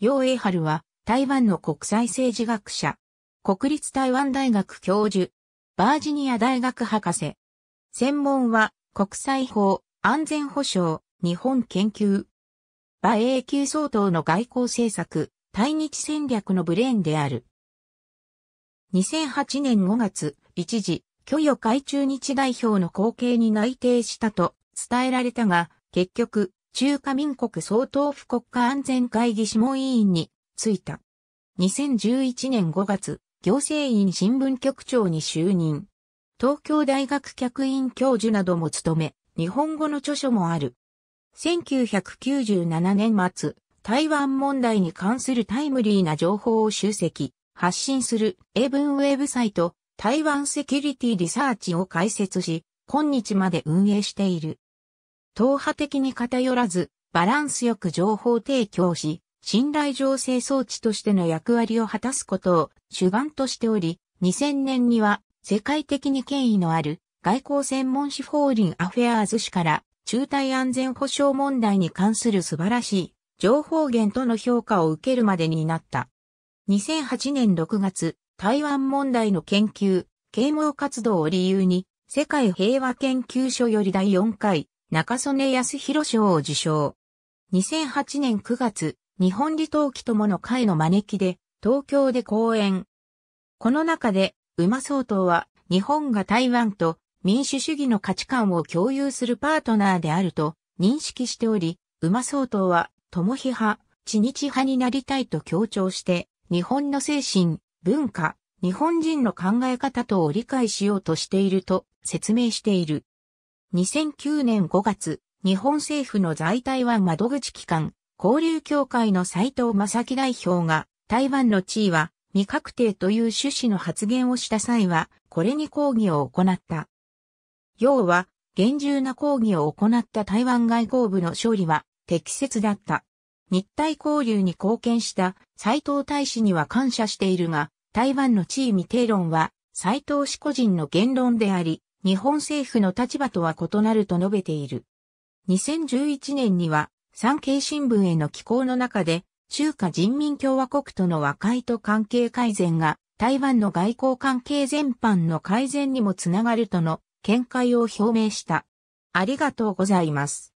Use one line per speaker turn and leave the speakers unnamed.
楊栄春は台湾の国際政治学者、国立台湾大学教授、バージニア大学博士。専門は国際法、安全保障、日本研究。馬英九総統の外交政策、対日戦略のブレーンである。2008年5月、一時、許与海中日代表の後継に内定したと伝えられたが、結局、中華民国総統府国家安全会議諮問委員に就いた。2011年5月、行政院新聞局長に就任。東京大学客員教授なども務め、日本語の著書もある。1997年末、台湾問題に関するタイムリーな情報を集積、発信する英文ウェブサイト、台湾セキュリティリサーチを開設し、今日まで運営している。党派的に偏らず、バランスよく情報提供し、信頼醸成装置としての役割を果たすことを主眼としており、2000年には世界的に権威のある外交専門誌フォーリンアフェアーズ誌から中台安全保障問題に関する素晴らしい情報源との評価を受けるまでになった。2008年6月、台湾問題の研究、啓蒙活動を理由に世界平和研究所より第4回中曽根康弘賞を受賞。2008年9月、日本離島記友の会の招きで、東京で講演。この中で、馬総統は、日本が台湾と民主主義の価値観を共有するパートナーであると認識しており、馬総統は、友批派、知日派になりたいと強調して、日本の精神、文化、日本人の考え方等を理解しようとしていると説明している。2009年5月、日本政府の在台湾窓口機関、交流協会の斉藤正樹代表が、台湾の地位は未確定という趣旨の発言をした際は、これに抗議を行った。要は、厳重な抗議を行った台湾外交部の勝利は適切だった。日台交流に貢献した斉藤大使には感謝しているが、台湾の地位未定論は斉藤氏個人の言論であり、日本政府の立場とは異なると述べている。2011年には産経新聞への寄稿の中で中華人民共和国との和解と関係改善が台湾の外交関係全般の改善にもつながるとの見解を表明した。ありがとうございます。